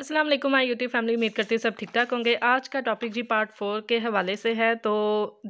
Aslam my YouTube family उम्मीद करती हूँ सब ठीक ठाक होंगे आज का टॉपिक जी पार्ट फोर के हवाले से है तो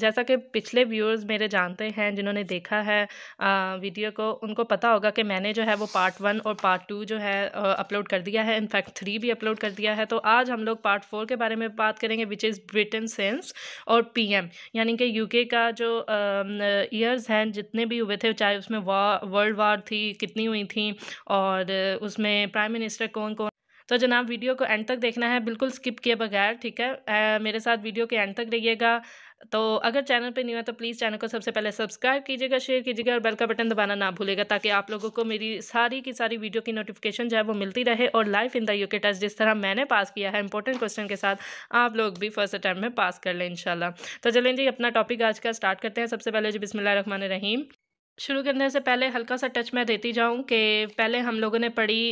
जैसा कि पिछले व्यूअर्स मेरे जानते हैं जिन्होंने देखा है आ, वीडियो को उनको पता होगा कि मैंने जो है वो पार्ट वन और पार्ट टू जो है अपलोड कर दिया है इनफैक्ट थ्री भी अपलोड कर दिया है तो आज हम लोग पार्ट फोर के बारे में बात करेंगे विच इज़ ब्रिटेन सेंस और पी यानी कि यू का जो ईयर्स हैं जितने भी हुए थे चाहे उसमें वर्ल्ड वार थी कितनी हुई थी और उसमें प्राइम मिनिस्टर कौन कौन तो जनाब वीडियो को एंड तक देखना है बिल्कुल स्किप किए बगैर ठीक है आ, मेरे साथ वीडियो के एंड तक रहिएगा तो अगर चैनल पे नहीं हुआ तो प्लीज़ चैनल को सबसे पहले सब्सक्राइब कीजिएगा शेयर कीजिएगा और बेल का बटन दबाना ना भूलेगा ताकि आप लोगों को मेरी सारी की सारी वीडियो की नोटिफिकेशन जो है वो मिलती रहे और life in the UK test जिस तरह मैंने पास किया है इंपॉर्टेंट क्वेश्चन के साथ आप लोग भी फर्स्ट अटैम्प्ट में पास कर लें इंशाल्लाह तो चलें जी अपना टॉपिक आज का स्टार्ट करते हैं सबसे पहले जी बिसमिल्ल रहीम शुरू करने से पहले हल्का सा टच मैं देती जाऊं कि पहले हम लोगों ने पढ़ी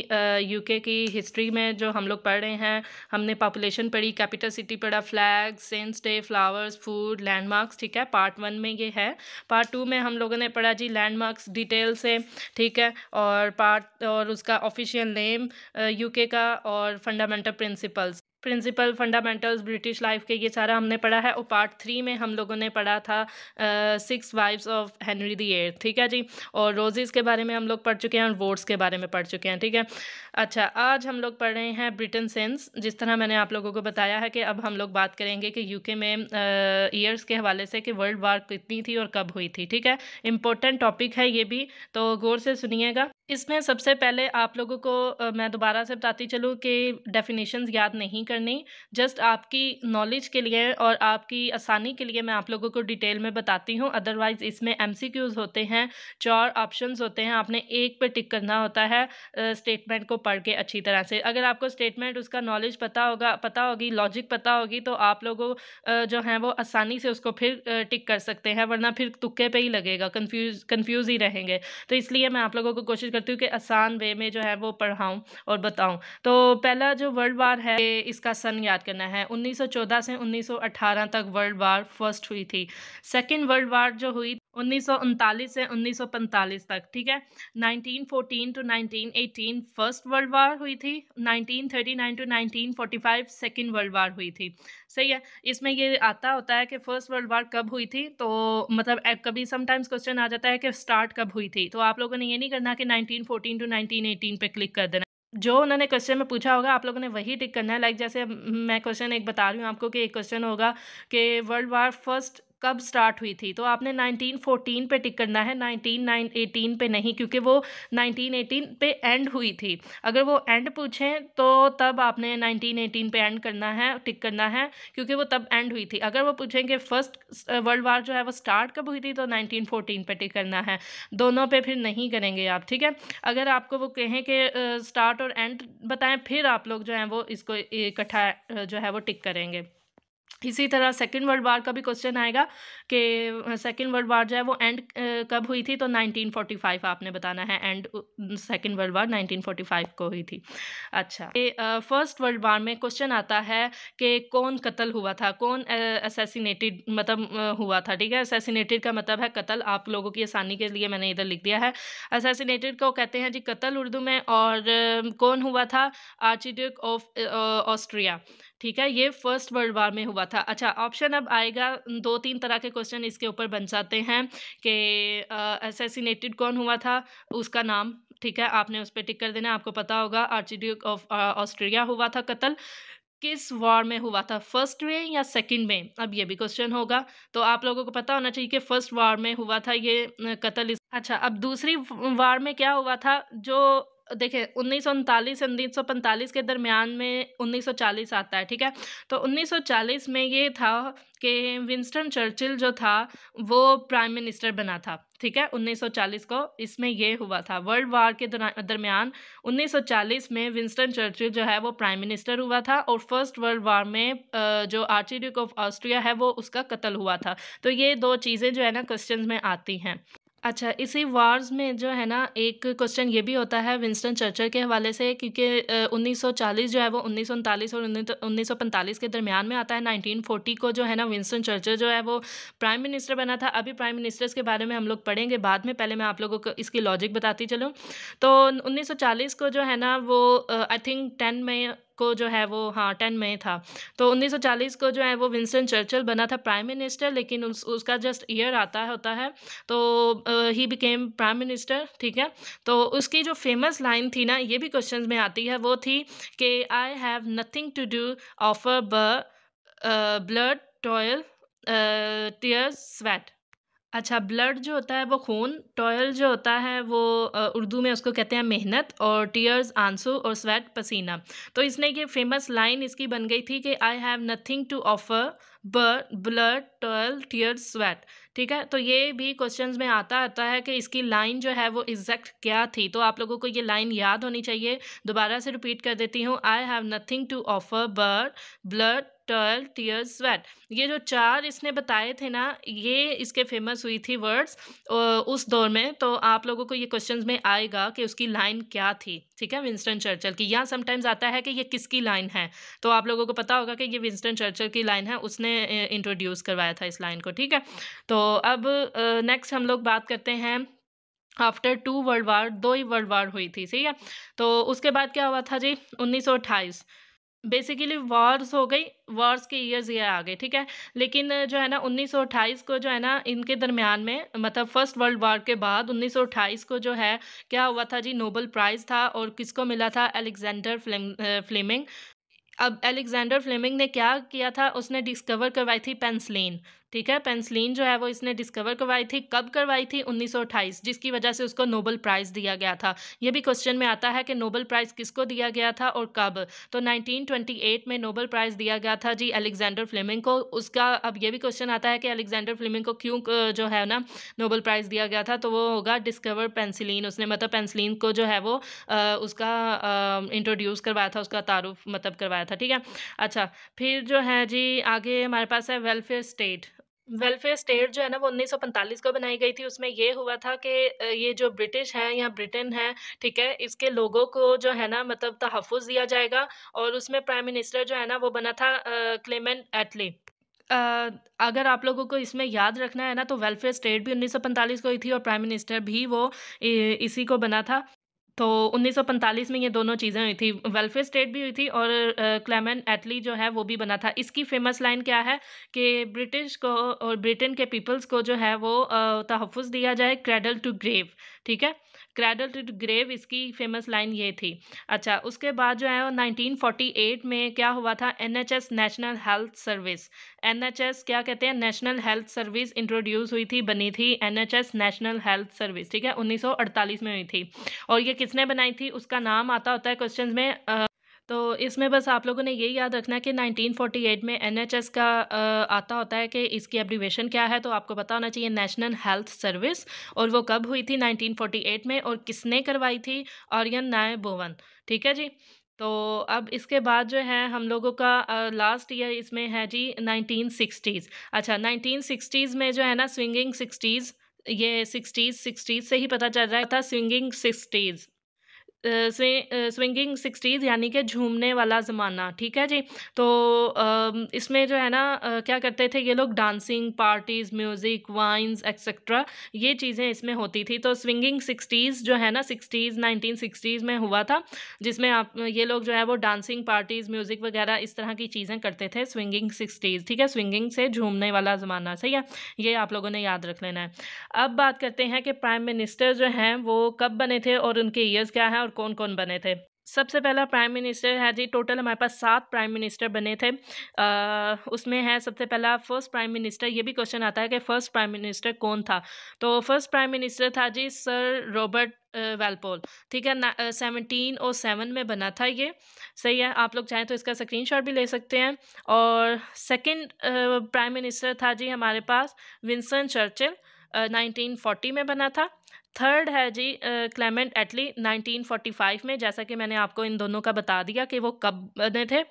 यूके की हिस्ट्री में जो हम लोग पढ़ रहे हैं हमने पॉपुलेशन पढ़ी कैपिटल सिटी पढ़ा flag saints day flowers food landmarks ठीक है पार्ट वन में ये है पार्ट टू में हम लोगों ने पढ़ा जी लैंडमार्क्स डिटेल से ठीक है और पार्ट और उसका ऑफिशियल नेम यू का और fundamental principles principle fundamentals British life के ये सारा हमने पढ़ा है और पार्ट थ्री में हम लोगों ने पढ़ा था six wives of Henry the eighth ठीक है जी और रोजेज़ के बारे में हम लोग पढ़ चुके हैं और वोट्स के बारे में पढ़ चुके हैं ठीक है अच्छा आज हम लोग पढ़ रहे हैं ब्रिटेन सेंस जिस तरह मैंने आप लोगों को बताया है कि अब हम लोग बात करेंगे कि यूके में ईयर्स के हवाले से कि वर्ल्ड वार कितनी थी और कब हुई थी ठीक है इंपॉर्टेंट टॉपिक है ये भी तो गौर से सुनिएगा इसमें सबसे पहले आप लोगों को आ, मैं दोबारा से बताती चलूँ कि डेफिनेशंस याद नहीं करनी जस्ट आपकी नॉलेज के लिए और आपकी आसानी के लिए मैं आप लोगों को डिटेल में बताती हूँ अदरवाइज़ इसमें एमसीक्यूज़ होते हैं चार ऑप्शंस होते हैं आपने एक पे टिक करना होता है स्टेटमेंट को पढ़ के अच्छी तरह से अगर आपको स्टेटमेंट उसका नॉलेज पता होगा पता होगी लॉजिक पता होगी तो आप लोगों जो हैं वो आसानी से उसको फिर टिक कर सकते हैं वरना फिर तुक्के पर ही लगेगा कन्फ्यूज़ कन्फ्यूज़ ही रहेंगे तो इसलिए मैं आप लोगों को कोशिश करती हूँ कि आसान वे में जो है वो पढ़ाऊँ और बताऊँ तो पहला जो वर्ल्ड वार है इसका सन याद करना है 1914 से 1918 तक वर्ल्ड वार फर्स्ट हुई थी सेकेंड वर्ल्ड वार जो हुई उन्नीस से उन्नीस तक ठीक है 1914 टू 1918 फर्स्ट वर्ल्ड वार हुई थी 1939 टू 1945 सेकेंड वर्ल्ड वार हुई थी सही है इसमें ये आता होता है कि फर्स्ट वर्ल्ड वार कब हुई थी तो मतलब कभी समटाइम्स क्वेश्चन आ जाता है कि स्टार्ट कब हुई थी तो आप लोगों ने ये नहीं करना कि 1914 टू 1918 पे क्लिक कर देना जो उन्होंने क्वेश्चन में पूछा होगा आप लोगों ने वही टिक करना है लाइक जैसे मैं क्वेश्चन एक बता रही हूँ आपको कि एक क्वेश्चन होगा कि वर्ल्ड वार फर्स्ट कब स्टार्ट हुई थी तो आपने 1914 पे टिक करना है 1918 पे नहीं क्योंकि वो 1918 पे एंड हुई थी अगर वो एंड पूछें तो तब आपने 1918 पे एंड करना है टिक करना है क्योंकि वो तब एंड हुई थी अगर वो पूछेंगे फर्स्ट वर्ल्ड वार जो है वो स्टार्ट कब हुई थी तो 1914 पे टिक करना है दोनों पे फिर नहीं करेंगे आप ठीक है अगर आपको वो कहें कि स्टार्ट uh, और एंड बताएँ फिर आप लोग जो हैं वो इसको इकट्ठा uh, जो है वो टिक करेंगे इसी तरह सेकेंड वर्ल्ड वार का भी क्वेश्चन आएगा कि सेकेंड वर्ल्ड वार जो है वो एंड कब हुई थी तो 1945 आपने बताना है एंड सेकेंड वर्ल्ड वार 1945 को हुई थी अच्छा फर्स्ट वर्ल्ड वार में क्वेश्चन आता है कि कौन कत्ल हुआ था कौन असेसिनेटेड मतलब हुआ था ठीक है असेसिनेटेड का मतलब है कत्ल आप लोगों की आसानी के लिए मैंने इधर लिख दिया है असेसिनेटेड को कहते हैं जी कत्ल उर्दू में और कौन हुआ था आर्चिड्यूक ऑफ ऑस्ट्रिया ठीक है ये फर्स्ट वर्ल्ड वार में हुआ था अच्छा ऑप्शन अब आएगा दो तीन तरह के क्वेश्चन इसके ऊपर बन जाते हैं कि असेसिनेटेड कौन हुआ था उसका नाम ठीक है आपने उस पर टिक कर देना आपको पता होगा आर्चिड्यूक ऑफ ऑस्ट्रेलिया हुआ था कत्ल किस वॉर में हुआ था फर्स्ट में या सेकंड में अब ये भी क्वेश्चन होगा तो आप लोगों को पता होना चाहिए कि फर्स्ट वार में हुआ था ये कत्ल अच्छा अब दूसरी वार में क्या हुआ था जो देखिए उन्नीस सौ उनतालीस उन्नीस सौ पैंतालीस के दरमियान में उन्नीस सौ चालीस आता है ठीक है तो उन्नीस सौ चालीस में ये था कि विंस्टन चर्चिल जो था वो प्राइम मिनिस्टर बना था ठीक है 1940 को इसमें ये हुआ था वर्ल्ड वार के दरमियान 1940 में विंस्टन चर्चिल जो है वो प्राइम मिनिस्टर हुआ था और फर्स्ट वर्ल्ड वार में जो आर्चीड्यूक ऑफ ऑस्ट्रिया है वो उसका कत्ल हुआ था तो ये दो चीज़ें जो है ना क्वेश्चन में आती हैं अच्छा इसी वार्स में जो है ना एक क्वेश्चन ये भी होता है विंस्टन चर्चर के हवाले से क्योंकि 1940 जो है वो उन्नीस और उन्नीस के दरमियान में आता है 1940 को जो है ना विंस्टन चर्चर जो है वो प्राइम मिनिस्टर बना था अभी प्राइम मिनिस्टर्स के बारे में हम लोग पढ़ेंगे बाद में पहले मैं आप लोगों को इसकी लॉजिक बताती चलूँ तो उन्नीस को जो है ना वो आई थिंक टेन में को जो है वो हाँ टेन में था तो 1940 को जो है वो विंसन चर्चिल बना था प्राइम मिनिस्टर लेकिन उस उसका जस्ट ईयर आता होता है तो ही बिकेम प्राइम मिनिस्टर ठीक है तो उसकी जो फेमस लाइन थी ना ये भी क्वेश्चन में आती है वो थी कि I have nothing to do offer ब ब्लड टॉयल टीयर्स स्वेट अच्छा, ब्लड जो होता है वो खून, टॉयल जो होता है वो उर्दू में उसको कहते हैं मेहनत और टीयर्स आंसू और स्वेट पसीना। तो इसने ये फ़ेमस लाइन इसकी बन गई थी कि I have nothing to offer ब ब्लड, टॉयल, टीयर्स, स्वेट। ठीक है? तो ये भी क्वेश्चंस में आता आता है कि इसकी लाइन जो है वो एग्ज़ैक्ट क्या थी? तो आप लोगों को ये लाइन याद होनी चाहिए। दोबारा से रिपीट कर देती हूँ I have nothing to offer but blood toil tears sweat ये जो चार इसने बताए थे ना ये इसके फेमस हुई थी वर्ड्स उस दौर में तो आप लोगों को ये क्वेश्चंस में आएगा कि उसकी लाइन क्या थी ठीक है विंस्टन चर्चल की यहाँ समटाइम्स आता है कि ये किसकी लाइन है तो आप लोगों को पता होगा कि ये विंस्टन चर्चल की लाइन है उसने इंट्रोड्यूस करवाया था इस लाइन को ठीक है तो अब नेक्स्ट हम लोग बात करते हैं आफ्टर टू वर्ल्ड वार दो ही वर्ल्ड वार हुई थी ठीक है तो उसके बाद क्या हुआ था जी उन्नीस बेसिकली वार्स हो गई वार्स के ईयर्स ये आ गए ठीक है लेकिन जो है ना 1928 को जो है ना इनके दरमियान में मतलब फर्स्ट वर्ल्ड वॉर के बाद 1928 को जो है क्या हुआ था जी नोबल प्राइज़ था और किसको मिला था अलेक्जेंडर फ्लेमिंग अब अलेक्जेंडर फ्लेमिंग ने क्या किया था उसने डिस्कवर करवाई थी पेंसिलिन ठीक है पेंसिलीन जो है वो इसने डिस्कवर करवाई थी कब करवाई थी 1928 जिसकी वजह से उसको नोबल प्राइज़ दिया गया था ये भी क्वेश्चन में आता है कि नोबल प्राइज़ किसको दिया गया था और कब तो 1928 में नोबल प्राइज़ दिया गया था जी अलेक्जेंडर फ्लेमिंग को उसका अब ये भी क्वेश्चन आता है कि अलेक्जेंडर फ्लेमिंग को क्यों जो है ना नोबल प्राइज़ दिया गया था तो वो होगा डिस्कवर पेंसिलीन उसने मतलब पेंसिलीन को जो है वो आ, उसका इंट्रोड्यूस करवाया था उसका तारुफ मतलब करवाया था ठीक है अच्छा फिर जो है जी आगे हमारे पास है वेलफेयर स्टेट वेलफेयर स्टेट जो है ना वो 1945 को बनाई गई थी उसमें ये हुआ था कि ये जो ब्रिटिश है या ब्रिटेन है ठीक है इसके लोगों को जो है ना मतलब तहफ़ दिया जाएगा और उसमें प्राइम मिनिस्टर जो है ना वो बना था क्लेमेंट एटली अगर आप लोगों को इसमें याद रखना है ना तो वेलफेयर स्टेट भी 1945 को ही थी और प्राइम मिनिस्टर भी वो इसी को बना था तो 1945 में ये दोनों चीज़ें हुई थी वेलफेयर स्टेट भी हुई थी और क्लेमेंट एटली जो है वो भी बना था इसकी फेमस लाइन क्या है कि ब्रिटिश को और ब्रिटेन के पीपल्स को जो है वो तहफ़ दिया जाए क्रेडल टू ग्रेव ठीक है क्रैडल टू ग्रेव इसकी फेमस लाइन ये थी अच्छा उसके बाद जो है 1948 में क्या हुआ था NHS national health service NHS क्या कहते हैं नेशनल हेल्थ सर्विस इंट्रोड्यूस हुई थी बनी थी एनएचएस नेशनल हेल्थ सर्विस ठीक है 1948 में हुई थी और ये किसने बनाई थी उसका नाम आता होता है क्वेश्चन में तो इसमें बस आप लोगों ने ये याद रखना है कि 1948 में एनएचएस का आता होता है कि इसकी एब्रीवेशन क्या है तो आपको पता होना चाहिए नेशनल हेल्थ सर्विस और वो कब हुई थी 1948 में और किसने करवाई थी आर्यन नाय बोवन ठीक है जी तो अब इसके बाद जो है हम लोगों का लास्ट ईयर इसमें है जी नाइनटीन अच्छा नाइनटीन में जो है ना स्विंगिंग सिक्सटीज़ ये सिक्सटीज़ सिक्सटीज़ से ही पता चल रहा था स्विंगिंग सिक्सटीज़ स्विंगिंग सिक्सटीज़ यानी कि झूमने वाला ज़माना ठीक है जी तो इसमें जो है ना क्या करते थे ये लोग dancing parties music wines etcetera ये चीज़ें इसमें होती थी तो स्विंगिंग सिक्सटीज़ जो है ना सिक्सटीज़ नाइनटीन सिक्सटीज़ में हुआ था जिसमें आप ये लोग जो है वो डांसिंग पार्टीज़ म्यूज़िक वगैरह इस तरह की चीज़ें करते थे स्विंगिंग सिक्सटीज़ ठीक है स्विंगिंग से झूमने वाला ज़माना सही है ये आप लोगों ने याद रख लेना है अब बात करते हैं कि प्राइम मिनिस्टर जो हैं वो कब बने थे और उनके ईयर्स क्या हैं और कौन कौन बने थे सबसे पहला प्राइम मिनिस्टर है जी टोटल हमारे पास सात प्राइम मिनिस्टर बने थे आ, उसमें है सबसे पहला फर्स्ट प्राइम मिनिस्टर ये भी क्वेश्चन आता है कि फर्स्ट प्राइम मिनिस्टर कौन था तो फर्स्ट प्राइम मिनिस्टर था जी सर रॉबर्ट वेलपोल ठीक है सेवनटीन और सेवन में बना था ये सही है आप लोग चाहें तो इसका स्क्रीन भी ले सकते हैं और सेकेंड प्राइम मिनिस्टर था जी हमारे पास विंसन चर्चिल नाइनटीन फोर्टी में बना था थर्ड है जी क्लेमेंट एटली 1945 में जैसा कि मैंने आपको इन दोनों का बता दिया कि वो कब बने थे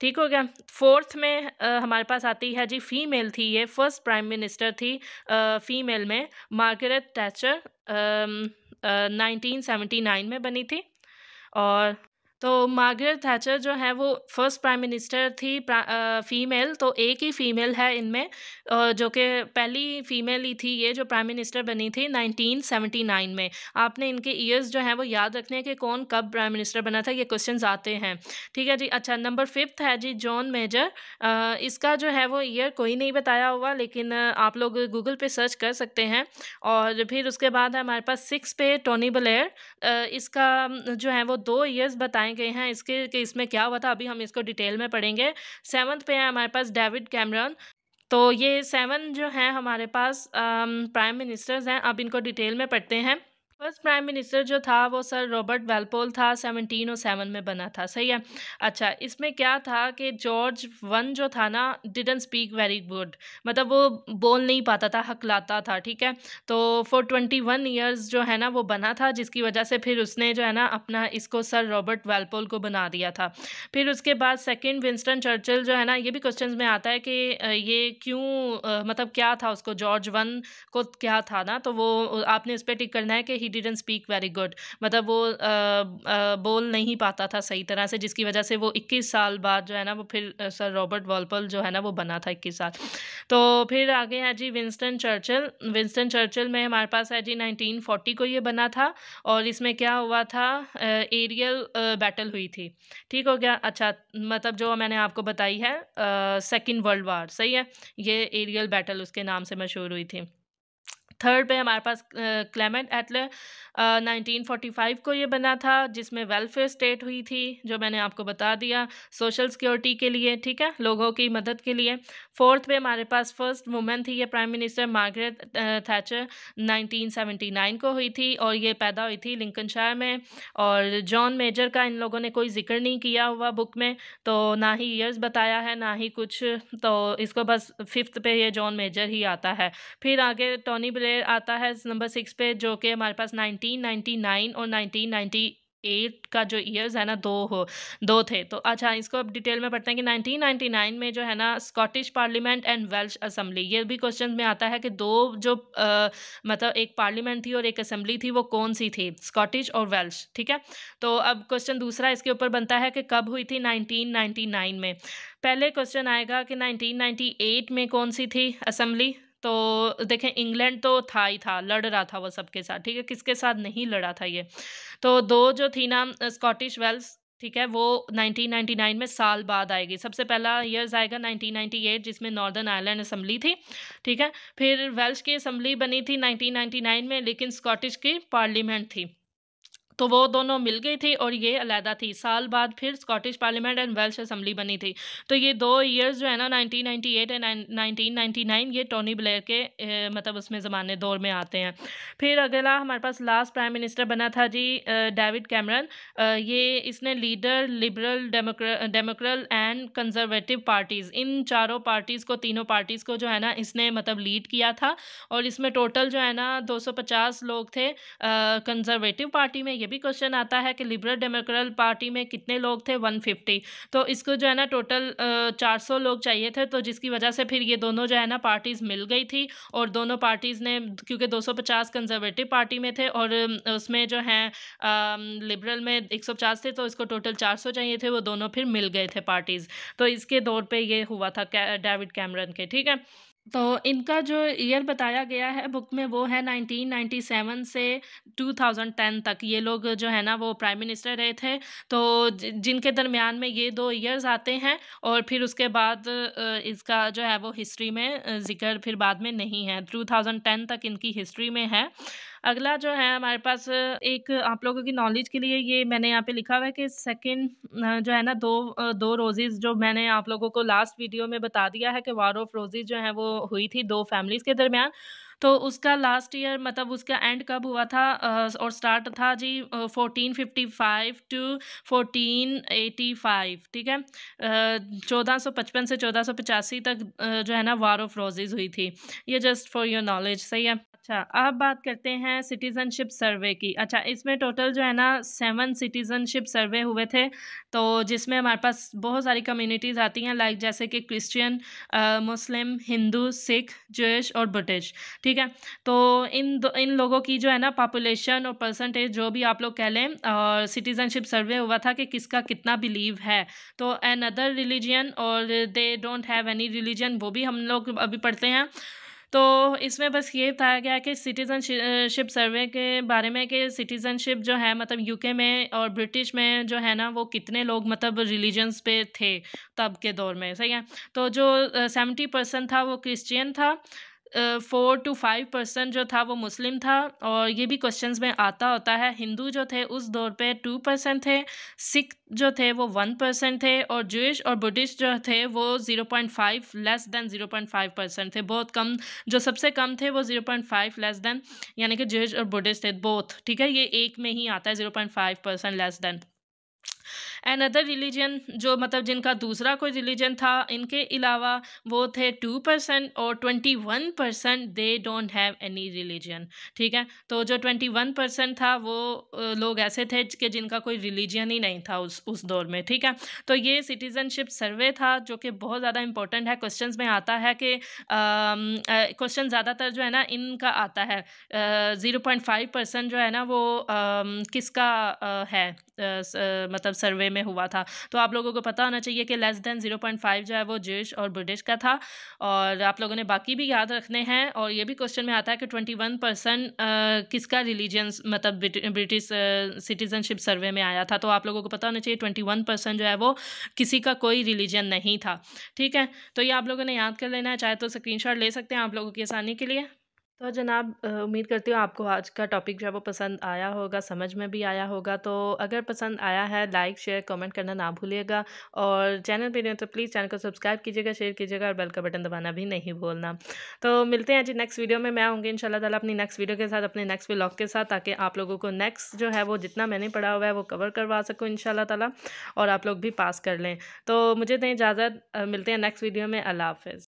ठीक हो गया फोर्थ में आ, हमारे पास आती है जी फीमेल थी ये फर्स्ट प्राइम मिनिस्टर थी आ, फीमेल में Margaret Thatcher nineteen seventy nine में बनी थी और तो मार्गरेट थैचर जो है वो फर्स्ट प्राइम मिनिस्टर थी फीमेल तो एक ही फीमेल है इनमें जो कि पहली फीमेल ही थी ये जो प्राइम मिनिस्टर बनी थी 1979 में आपने इनके ईयर्स जो हैं वो याद रखने हैं कि कौन कब प्राइम मिनिस्टर बना था ये क्वेश्चन आते हैं ठीक है जी अच्छा नंबर फिफ्थ है जी जॉन मेजर इसका जो है वो ईयर कोई नहीं बताया हुआ लेकिन आप लोग गूगल पर सर्च कर सकते हैं और फिर उसके बाद हमारे पास सिक्स पे टोनी बलेयर इसका जो है वो दो ईयर्स बताएँ गए हैं इसके कि इसमें क्या हुआ था अभी हम इसको डिटेल में पढ़ेंगे सेवन्थ पे है हमारे पास डेविड कैमरन तो ये सेवन जो हैं हमारे पास प्राइम मिनिस्टर्स हैं अब इनको डिटेल में पढ़ते हैं फर्स्ट प्राइम मिनिस्टर जो था वो सर रॉबर्ट वेलपोल था सेवनटीन ओ सेवन में बना था सही है अच्छा इसमें क्या था कि जॉर्ज वन जो था ना डिडन स्पीक वेरी गुड मतलब वो बोल नहीं पाता था हकलाता था ठीक है तो फॉर ट्वेंटी वन ईयर्स जो है ना वो बना था जिसकी वजह से फिर उसने जो है ना अपना इसको सर रॉबर्ट वेलपोल को बना दिया था फिर उसके बाद सेकेंड विंस्टन चर्चिल जो है ना ये भी क्वेश्चन में आता है कि ये क्यों मतलब क्या था उसको जॉर्ज वन को क्या था ना तो वो आपने उस पर टिक करना है कि डिडेंट स्पीक वेरी गुड मतलब वो आ, आ, बोल नहीं पाता था सही तरह से जिसकी वजह से वो इक्कीस साल बाद जो है ना वो फिर सर रॉबर्ट वॉलपल जो है ना वो बना था इक्कीस साल तो फिर आगे है जी विंस्टन चर्चिल विंस्टन चर्चिल में हमारे पास है जी नाइनटीन फोर्टी को ये बना था और इसमें क्या हुआ था एरियल बैटल हुई थी ठीक हो गया अच्छा मतलब जो मैंने आपको बताई है सेकेंड वर्ल्ड वार सही है ये एरियल बैटल उसके नाम से मशहूर हुई थी थर्ड पे हमारे पास Clement Attlee nineteen forty five को ये बना था जिसमें वेलफेयर स्टेट हुई थी जो मैंने आपको बता दिया सोशल सिक्योरिटी के लिए ठीक है लोगों की मदद के लिए फोर्थ पे हमारे पास फर्स्ट वुमेन थी ये prime minister Margaret Thatcher nineteen को हुई थी और ये पैदा हुई थी लिंकनशायर में और जॉन मेजर का इन लोगों ने कोई जिक्र नहीं किया हुआ बुक में तो ना ही ईयर्स बताया है ना ही कुछ तो इसको बस फिफ्थ पे ये जॉन मेजर ही आता है फिर आगे टोनी ब्ले फिर आता है नंबर सिक्स पे जो कि हमारे पास नाइनटीन नाइन्टी नाइन और नाइनटीन नाइन्टी एट का जो ईयर्स है ना दो हो दो थे तो अच्छा इसको अब डिटेल में पढ़ते हैं कि 1999 में जो है ना Scottish parliament and Welsh assembly ये भी क्वेश्चन में आता है कि दो जो आ, मतलब एक पार्लियामेंट थी और एक असम्बली थी वो कौन सी थी स्कॉटिश और वेल्श ठीक है तो अब क्वेश्चन दूसरा इसके ऊपर बनता है कि कब हुई थी नाइनटीन में पहले क्वेश्चन आएगा कि 1998 में कौन सी थी असम्बली तो देखें इंग्लैंड तो था ही था लड़ रहा था वो सबके साथ ठीक है किसके साथ नहीं लड़ा था ये तो दो जो थी ना स्कॉटिश वेल्स ठीक है वो 1999 में साल बाद आएगी सबसे पहला ईयर्स आएगा 1998 जिसमें नॉर्दर्न आयरलैंड असम्बली थी ठीक है फिर वेल्श की असम्बली बनी थी 1999 में लेकिन स्कॉटिश की पार्लियामेंट थी तो वो दोनों मिल गई थी और ये अलहदा थी साल बाद फिर Scottish parliament and Welsh assembly बनी थी तो ये दो ईयर्स जो है ना 1998 एंड 1999 ये टोनी ब्लेयर के ए, मतलब उसमें ज़माने दौर में आते हैं फिर अगला हमारे पास लास्ट प्राइम मिनिस्टर बना था जी डेविड कैमरन ये इसने leader liberal democrat and conservative parties इन चारों पार्टीज़ को तीनों पार्टीज़ को जो है ना इसने मतलब लीड किया था और इसमें टोटल जो है ना दो लोग थे कंजर्वेटिव पार्टी में ये भी क्वेश्चन आता है कि लिबरल डेमोक्रेल पार्टी में कितने लोग थे 150 तो इसको जो है ना टोटल चार सौ लोग चाहिए थे तो जिसकी वजह से फिर ये दोनों जो है ना पार्टीज़ मिल गई थी और दोनों पार्टीज़ ने क्योंकि 250 कंजर्वेटिव पार्टी में थे और उसमें जो हैं लिबरल में पचास थे तो इसको टोटल सौ चाहिए थे वो दोनों फिर मिल गए थे पार्टीज़ तो इसके दौर पर ये हुआ था डेविड कैमरन के ठीक है तो इनका जो ईयर बताया गया है बुक में वो है 1997 से 2010 तक ये लोग जो है ना वो प्राइम मिनिस्टर रहे थे तो जिनके दरमियान में ये दो ईयर्स आते हैं और फिर उसके बाद इसका जो है वो हिस्ट्री में ज़िक्र फिर बाद में नहीं है 2010 तक इनकी हिस्ट्री में है अगला जो है हमारे पास एक आप लोगों की नॉलेज के लिए ये मैंने यहाँ पे लिखा हुआ है कि सेकंड जो है ना दो दो रोजेज़ जो मैंने आप लोगों को लास्ट वीडियो में बता दिया है कि वार ऑफ रोजेज़ जो है वो हुई थी दो फैमिलीज़ के दरमियान तो उसका लास्ट ईयर मतलब उसका एंड कब हुआ था और स्टार्ट था जी fourteen fifty five to 1485 eighty five ठीक है चौदह सौ पचपन से चौदह सौ पचासी तक जो है ना वार ऑफ रोजेज़ हुई थी ये जस्ट फॉर योर नॉलेज सही है अच्छा अब बात करते हैं सिटीज़नशिप सर्वे की अच्छा इसमें टोटल जो है ना सेवन सिटीज़नशिप सर्वे हुए थे तो जिसमें हमारे पास बहुत सारी कम्युनिटीज़ आती हैं लाइक जैसे कि क्रिश्चियन मुस्लिम हिंदू सिख जोश और ब्रिटिश ठीक है तो इन इन लोगों की जो है ना पॉपुलेशन और परसेंटेज जो भी आप लोग कह लें और सिटीज़नशिप सर्वे हुआ था कि किसका कितना बिलीव है तो एन अदर रिलीजन और they don't have any religion वो भी हम लोग अभी पढ़ते हैं तो इसमें बस ये बताया गया कि सिटीज़नशिप सर्वे के बारे में कि सिटीज़नशिप जो है मतलब यूके में और ब्रिटिश में जो है ना वो कितने लोग मतलब रिलीजन्स पे थे तब के दौर में सही है तो जो सेवेंटी परसेंट था वो क्रिश्चियन था फोर टू फाइव परसेंट जो था वो मुस्लिम था और ये भी क्वेश्चंस में आता होता है हिंदू जो थे उस दौर पे टू परसेंट थे सिख जो थे वो वन परसेंट थे और जूश और बुद्धिस्ट जो थे वो zero point five less than zero point five percent थे बहुत कम जो सबसे कम थे वो zero point five less than यानी कि जूश और बुद्धिस्ट थे बोथ ठीक है ये एक में ही आता है zero point five percent less than and other religion जो मतलब जिनका दूसरा कोई रिलीजन था इनके अलावा वो थे टू परसेंट और twenty one percent they don't have any religion ठीक है तो जो ट्वेंटी वन परसेंट था वो लोग ऐसे थे कि जिनका कोई रिलीजन ही नहीं था उस उस दौर में ठीक है तो ये सिटीजनशिप सर्वे था जो कि बहुत ज़्यादा इंपॉर्टेंट है क्वेश्चन में आता है कि क्वेश्चन ज़्यादातर जो है ना इनका आता है ज़ीरो पॉइंट फाइव परसेंट जो है ना वो आ, किसका आ, है आ, मतलब सर्वे में हुआ था तो आप लोगों को पता होना चाहिए कि less than zero point five जो है वो जिश और ब्रिटिश का था और आप लोगों ने बाकी भी याद रखने हैं और ये भी क्वेश्चन में आता है कि ट्वेंटी वन परसेंट किसका रिलीजन मतलब ब्रिटिश सिटीजनशिप सर्वे में आया था तो आप लोगों को पता होना चाहिए ट्वेंटी वन परसेंट जो है वो किसी का कोई रिलीजन नहीं था ठीक है तो ये आप लोगों ने याद कर लेना है चाहे तो स्क्रीनशॉट ले सकते हैं आप लोगों की आसानी के लिए तो जनाब उम्मीद करती हूँ आपको आज का टॉपिक जो है वो पसंद आया होगा, समझ में भी आया होगा। तो अगर पसंद आया है लाइक, शेयर, कमेंट करना ना भूलिएगा और चैनल पे नहीं हो तो प्लीज़ चैनल को सब्सक्राइब कीजिएगा, शेयर कीजिएगा और बेल का बटन दबाना भी नहीं भूलना। तो मिलते हैं जी नेक्स्ट वीडियो में, मैं इन शाला तला अपनी नेक्स्ट वीडियो के साथ, अपने नेक्स्ट ब्लॉग के साथ ताकि आप लोगों को नेक्स्ट जो है वो जितना मैंने पढ़ा हुआ है वो कवर करवा सकूँ इन तला और आप लोग भी पास कर लें। तो मुझे दें इजाज़त मिलते हैं नेक्स्ट वीडियो में। अल्लाह हाफ